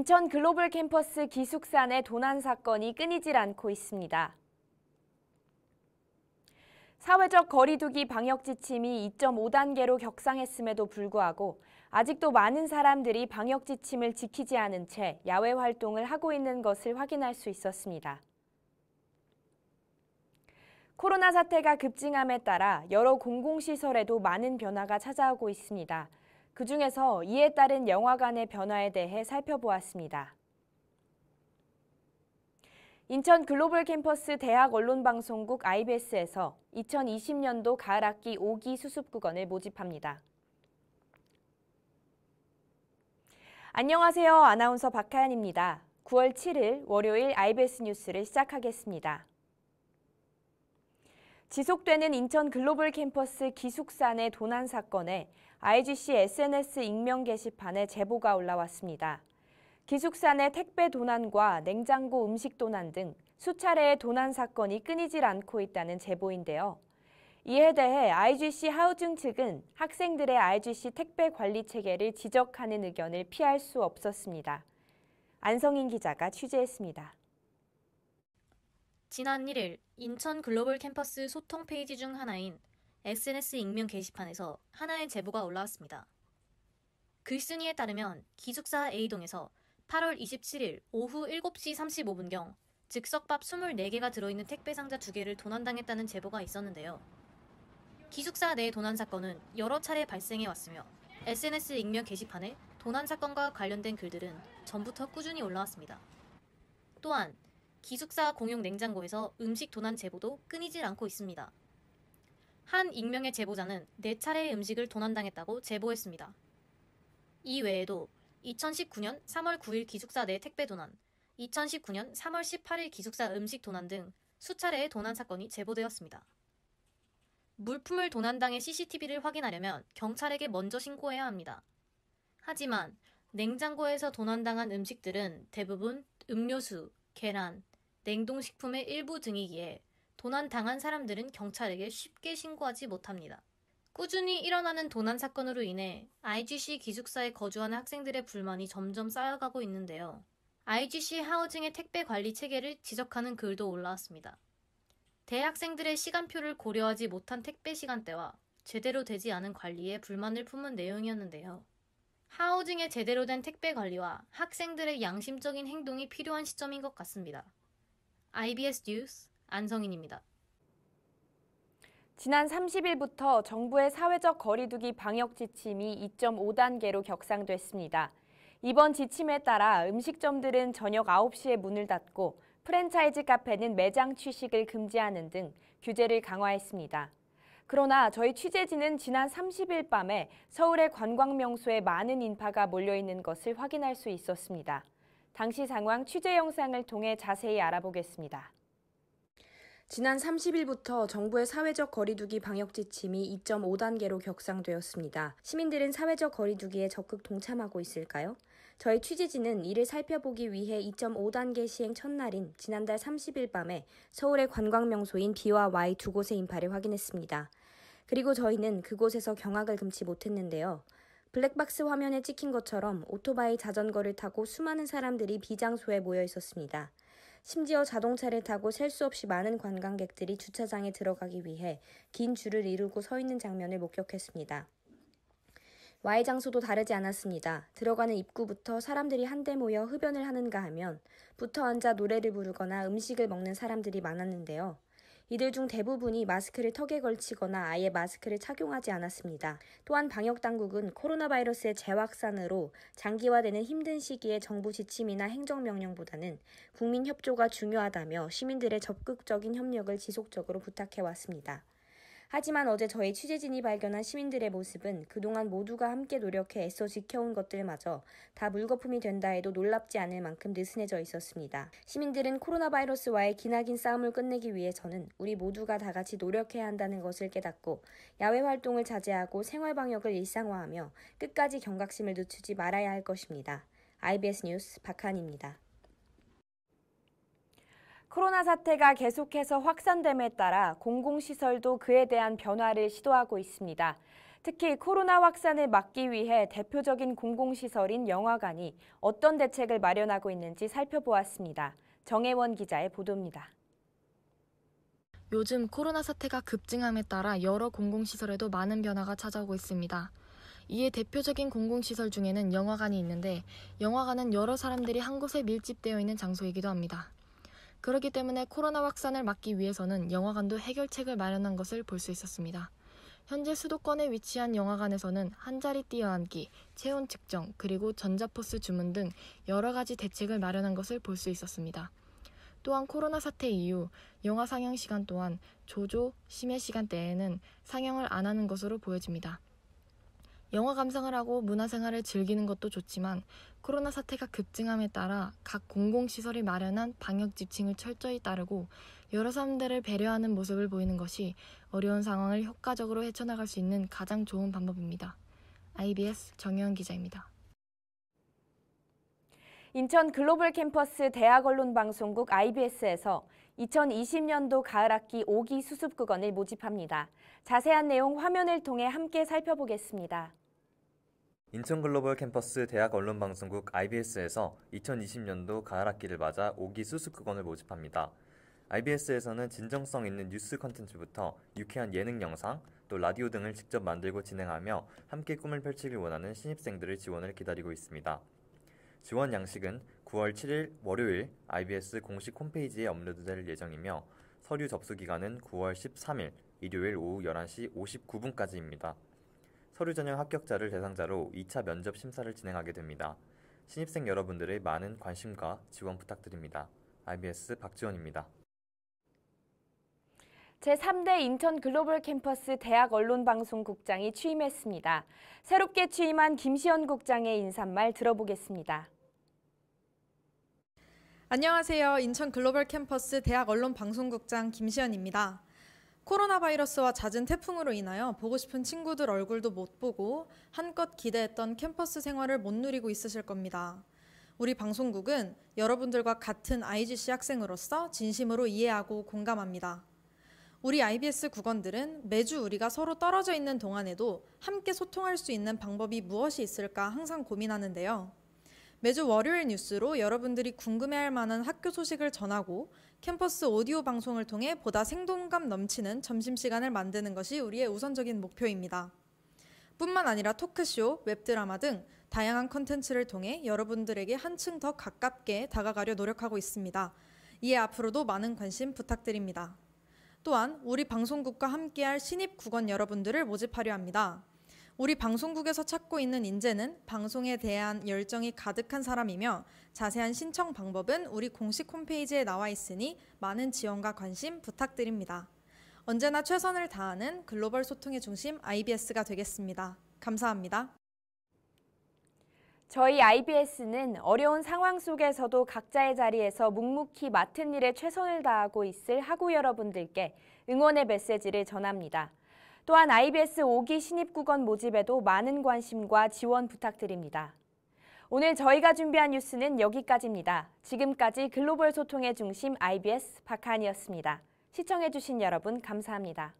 인천 글로벌 캠퍼스 기숙사내 도난 사건이 끊이질 않고 있습니다. 사회적 거리두기 방역 지침이 2.5단계로 격상했음에도 불구하고 아직도 많은 사람들이 방역 지침을 지키지 않은 채 야외 활동을 하고 있는 것을 확인할 수 있었습니다. 코로나 사태가 급증함에 따라 여러 공공시설에도 많은 변화가 찾아오고 있습니다. 그중에서 이에 따른 영화관의 변화에 대해 살펴보았습니다. 인천 글로벌 캠퍼스 대학 언론방송국 IBS에서 2020년도 가을학기 5기 수습국원을 모집합니다. 안녕하세요. 아나운서 박하연입니다. 9월 7일 월요일 IBS 뉴스를 시작하겠습니다. 지속되는 인천 글로벌 캠퍼스 기숙사내 도난 사건에 IGC SNS 익명 게시판에 제보가 올라왔습니다. 기숙사내 택배 도난과 냉장고 음식 도난 등 수차례의 도난 사건이 끊이질 않고 있다는 제보인데요. 이에 대해 IGC 하우징 측은 학생들의 IGC 택배 관리 체계를 지적하는 의견을 피할 수 없었습니다. 안성인 기자가 취재했습니다. 지난 1일 인천 글로벌 캠퍼스 소통 페이지 중 하나인 SNS 익명 게시판에서 하나의 제보가 올라왔습니다. 글쓴이에 따르면 기숙사 A동에서 8월 27일 오후 7시 35분경 즉석밥 24개가 들어있는 택배 상자 2개를 도난당했다는 제보가 있었는데요. 기숙사 내 도난 사건은 여러 차례 발생해 왔으며 SNS 익명 게시판에 도난 사건과 관련된 글들은 전부터 꾸준히 올라왔습니다. 또한 기숙사 공용 냉장고에서 음식 도난 제보도 끊이질 않고 있습니다. 한 익명의 제보자는 4차례의 음식을 도난당했다고 제보했습니다. 이 외에도 2019년 3월 9일 기숙사 내 택배 도난, 2019년 3월 18일 기숙사 음식 도난 등 수차례의 도난 사건이 제보되었습니다. 물품을 도난당해 CCTV를 확인하려면 경찰에게 먼저 신고해야 합니다. 하지만 냉장고에서 도난당한 음식들은 대부분 음료수, 계란, 냉동식품의 일부 등이기에 도난 당한 사람들은 경찰에게 쉽게 신고하지 못합니다. 꾸준히 일어나는 도난 사건으로 인해 IGC 기숙사에 거주하는 학생들의 불만이 점점 쌓여가고 있는데요. IGC 하우징의 택배 관리 체계를 지적하는 글도 올라왔습니다. 대학생들의 시간표를 고려하지 못한 택배 시간대와 제대로 되지 않은 관리에 불만을 품은 내용이었는데요. 하우징의 제대로 된 택배 관리와 학생들의 양심적인 행동이 필요한 시점인 것 같습니다. IBS 뉴스 안성인입니다. 지난 30일부터 정부의 사회적 거리두기 방역 지침이 2.5단계로 격상됐습니다. 이번 지침에 따라 음식점들은 저녁 9시에 문을 닫고 프랜차이즈 카페는 매장 취식을 금지하는 등 규제를 강화했습니다. 그러나 저희 취재진은 지난 30일 밤에 서울의 관광 명소에 많은 인파가 몰려 있는 것을 확인할 수 있었습니다. 당시 상황 취재 영상을 통해 자세히 알아보겠습니다. 지난 30일부터 정부의 사회적 거리두기 방역 지침이 2.5단계로 격상되었습니다. 시민들은 사회적 거리두기에 적극 동참하고 있을까요? 저희 취재진은 이를 살펴보기 위해 2.5단계 시행 첫날인 지난달 30일 밤에 서울의 관광 명소인 B와 Y 두 곳의 인파를 확인했습니다. 그리고 저희는 그곳에서 경악을 금치 못했는데요. 블랙박스 화면에 찍힌 것처럼 오토바이 자전거를 타고 수많은 사람들이 비장소에 모여 있었습니다. 심지어 자동차를 타고 셀 수 없이 많은 관광객들이 주차장에 들어가기 위해 긴 줄을 이루고 서 있는 장면을 목격했습니다. 와해 장소도 다르지 않았습니다. 들어가는 입구부터 사람들이 한데 모여 흡연을 하는가 하면 붙어 앉아 노래를 부르거나 음식을 먹는 사람들이 많았는데요. 이들 중 대부분이 마스크를 턱에 걸치거나 아예 마스크를 착용하지 않았습니다. 또한 방역 당국은 코로나 바이러스의 재확산으로 장기화되는 힘든 시기에 정부 지침이나 행정명령보다는 국민 협조가 중요하다며 시민들의 적극적인 협력을 지속적으로 부탁해 왔습니다. 하지만 어제 저희 취재진이 발견한 시민들의 모습은 그동안 모두가 함께 노력해 애써 지켜온 것들마저 다 물거품이 된다 해도 놀랍지 않을 만큼 느슨해져 있었습니다. 시민들은 코로나 바이러스와의 기나긴 싸움을 끝내기 위해서는 우리 모두가 다 같이 노력해야 한다는 것을 깨닫고 야외 활동을 자제하고 생활 방역을 일상화하며 끝까지 경각심을 늦추지 말아야 할 것입니다. IBS 뉴스 박한입니다. 코로나 사태가 계속해서 확산됨에 따라 공공시설도 그에 대한 변화를 시도하고 있습니다. 특히 코로나 확산을 막기 위해 대표적인 공공시설인 영화관이 어떤 대책을 마련하고 있는지 살펴보았습니다. 정혜원 기자의 보도입니다. 요즘 코로나 사태가 급증함에 따라 여러 공공시설에도 많은 변화가 찾아오고 있습니다. 이에 대표적인 공공시설 중에는 영화관이 있는데 영화관은 여러 사람들이 한 곳에 밀집되어 있는 장소이기도 합니다. 그렇기 때문에 코로나 확산을 막기 위해서는 영화관도 해결책을 마련한 것을 볼 수 있었습니다. 현재 수도권에 위치한 영화관에서는 한자리 뛰어앉기, 체온 측정, 그리고 전자포스 주문 등 여러 가지 대책을 마련한 것을 볼 수 있었습니다. 또한 코로나 사태 이후 영화 상영 시간 또한 조조, 심해 시간대에는 상영을 안 하는 것으로 보여집니다. 영화 감상을 하고 문화생활을 즐기는 것도 좋지만 코로나 사태가 급증함에 따라 각 공공시설이 마련한 방역 지침을 철저히 따르고 여러 사람들을 배려하는 모습을 보이는 것이 어려운 상황을 효과적으로 헤쳐나갈 수 있는 가장 좋은 방법입니다. IBS 정영원 기자입니다. 인천 글로벌 캠퍼스 대학 언론 방송국 IBS에서 2020년도 가을학기 5기 수습구원을 모집합니다. 자세한 내용 화면을 통해 함께 살펴보겠습니다. 인천글로벌 캠퍼스 대학 언론방송국 IBS에서 2020년도 가을학기를 맞아 5기 수수극원을 모집합니다. IBS에서는 진정성 있는 뉴스 컨텐츠부터 유쾌한 예능 영상, 또 라디오 등을 직접 만들고 진행하며 함께 꿈을 펼치길 원하는 신입생들의 지원을 기다리고 있습니다. 지원 양식은 9월 7일 월요일 IBS 공식 홈페이지에 업로드될 예정이며 서류 접수 기간은 9월 13일 일요일 오후 11시 59분까지입니다. 서류 전형 합격자를 대상자로 2차 면접 심사를 진행하게 됩니다. 신입생 여러분들의 많은 관심과 지원 부탁드립니다. IBS 박지원입니다. 제3대 인천 글로벌 캠퍼스 대학 언론방송국장이 취임했습니다. 새롭게 취임한 김시현 국장의 인사말 들어보겠습니다. 안녕하세요. 인천 글로벌 캠퍼스 대학 언론방송국장 김시현입니다. 코로나 바이러스와 잦은 태풍으로 인하여 보고 싶은 친구들 얼굴도 못 보고 한껏 기대했던 캠퍼스 생활을 못 누리고 있으실 겁니다. 우리 방송국은 여러분들과 같은 IGC 학생으로서 진심으로 이해하고 공감합니다. 우리 IBS 국원들은 매주 우리가 서로 떨어져 있는 동안에도 함께 소통할 수 있는 방법이 무엇이 있을까 항상 고민하는데요. 매주 월요일 뉴스로 여러분들이 궁금해할 만한 학교 소식을 전하고 캠퍼스 오디오 방송을 통해 보다 생동감 넘치는 점심시간을 만드는 것이 우리의 우선적인 목표입니다. 뿐만 아니라 토크쇼, 웹드라마 등 다양한 컨텐츠를 통해 여러분들에게 한층 더 가깝게 다가가려 노력하고 있습니다. 이에 앞으로도 많은 관심 부탁드립니다. 또한 우리 방송국과 함께할 신입 국원 여러분들을 모집하려 합니다. 우리 방송국에서 찾고 있는 인재는 방송에 대한 열정이 가득한 사람이며 자세한 신청 방법은 우리 공식 홈페이지에 나와 있으니 많은 지원과 관심 부탁드립니다. 언제나 최선을 다하는 글로벌 소통의 중심 IBS가 되겠습니다. 감사합니다. 저희 IBS는 어려운 상황 속에서도 각자의 자리에서 묵묵히 맡은 일에 최선을 다하고 있을 하구 여러분들께 응원의 메시지를 전합니다. 또한 IBS 5기 신입국원 모집에도 많은 관심과 지원 부탁드립니다. 오늘 저희가 준비한 뉴스는 여기까지입니다. 지금까지 글로벌 소통의 중심 IBS 박한이었습니다. 시청해주신 여러분 감사합니다.